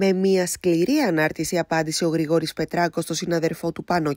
Με μια σκληρή ανάρτηση απάντησε ο Γρηγόρης Πετράκος στον συναδερφό του Πάνο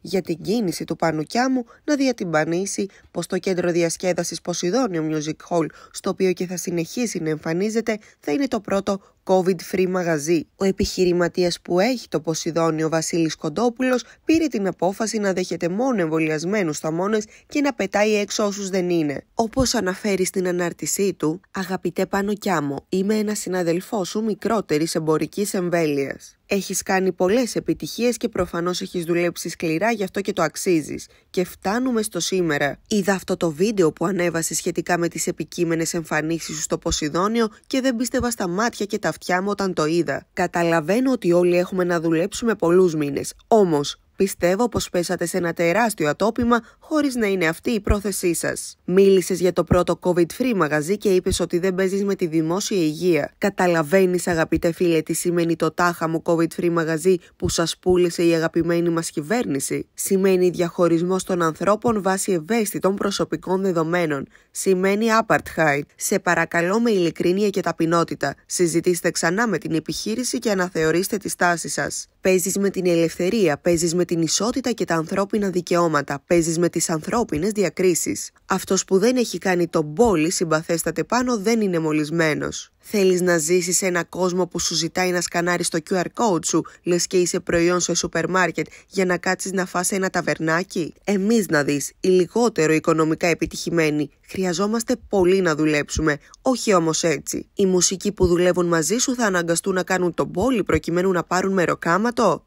για την κίνηση του Πανοκιάμου Κιάμου να διατυμπανίσει πως το κέντρο διασκέδασης Ποσειδόνιο Music Hall, στο οποίο και θα συνεχίσει να εμφανίζεται, θα είναι το πρώτο COVID-free μαγαζί. Ο επιχειρηματίας που έχει το Ποσειδόνιο Βασίλης Κοντόπουλος πήρε την απόφαση να δέχεται μόνο εμβολιασμένους θαμώνε και να πετάει έξω όσους δεν είναι. Όπως αναφέρει στην ανάρτησή του, Αγαπητέ Πάνο Κιάμο, είμαι ένας συναδελφός σου μικρότερης εμπορικής εμβέλειας. Έχεις κάνει πολλές επιτυχίες και προφανώς έχεις δουλέψει σκληρά γι' αυτό και το αξίζεις. Και φτάνουμε στο σήμερα. Είδα αυτό το βίντεο που ανέβασε σχετικά με τις επικείμενες εμφανίσεις σου στο Ποσειδόνιο και δεν πίστευα στα μάτια και τα αυτιά μου όταν το είδα. Καταλαβαίνω ότι όλοι έχουμε να δουλέψουμε πολλούς μήνες. Όμως, Πιστεύω πως πέσατε σε ένα τεράστιο ατόπιμα χωρίς να είναι αυτή η πρόθεσή σας. Μίλησες για το πρώτο COVID-free μαγαζί και είπες ότι δεν παίζεις με τη δημόσια υγεία. Καταλαβαίνεις, αγαπητέ φίλε, τι σημαίνει το τάχα μου COVID-free μαγαζί που σας πούλησε η αγαπημένη μας κυβέρνηση. Σημαίνει διαχωρισμό των ανθρώπων βάσει ευαίσθητων προσωπικών δεδομένων. Σημαίνει apartheid. Σε παρακαλώ με ειλικρίνεια και ταπεινότητα. Συζητήστε ξανά με την επιχείρηση και αναθεωρήστε τη στάση σας. Παίζεις με την ελευθερία, παίζεις με την ισότητα και τα ανθρώπινα δικαιώματα, παίζεις με τις ανθρώπινες διακρίσεις. Αυτός που δεν έχει κάνει τον πόλη συμπαθέστατε πάνω δεν είναι μολυσμένος. Θέλεις να ζήσεις σε ένα κόσμο που σου ζητάει να σκανάρεις το QR code σου, λες και είσαι προϊόν σε σούπερ μάρκετ για να κάτσεις να φας ένα ταβερνάκι. Εμείς να δεις, οι λιγότερο οικονομικά επιτυχημένοι, χρειαζόμαστε πολύ να δουλέψουμε, όχι όμως έτσι. Οι μουσικοί που δουλεύουν μαζί σου θα αναγκαστούν να κάνουν τον πόλη προκειμένου να πάρουν μεροκάματο.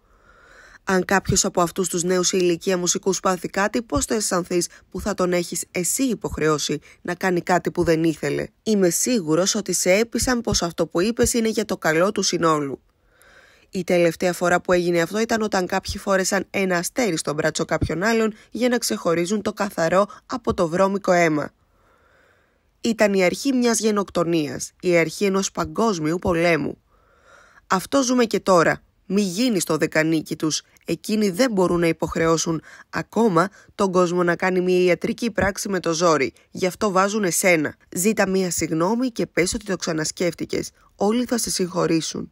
Αν κάποιος από αυτούς τους νέους σε ηλικία μουσικού πάθει κάτι, πώς το αισθανθείς που θα τον έχεις εσύ υποχρεώσει να κάνει κάτι που δεν ήθελε. Είμαι σίγουρος ότι σε έπεισαν πως αυτό που είπες είναι για το καλό του συνόλου. Η τελευταία φορά που έγινε αυτό ήταν όταν κάποιοι φόρεσαν ένα αστέρι στον μπράτσο κάποιων άλλων για να ξεχωρίζουν το καθαρό από το βρώμικο αίμα. Ήταν η αρχή μιας γενοκτονίας, η αρχή ενός παγκόσμιου πολέμου. Αυτό ζούμε και τώρα μη γίνει στο δεκανίκι τους. Εκείνοι δεν μπορούν να υποχρεώσουν ακόμα τον κόσμο να κάνει μια ιατρική πράξη με το ζόρι. Γι' αυτό βάζουν εσένα. Ζήτα μια συγνώμη και πες ότι το ξανασκέφτηκες. Όλοι θα σε συγχωρήσουν.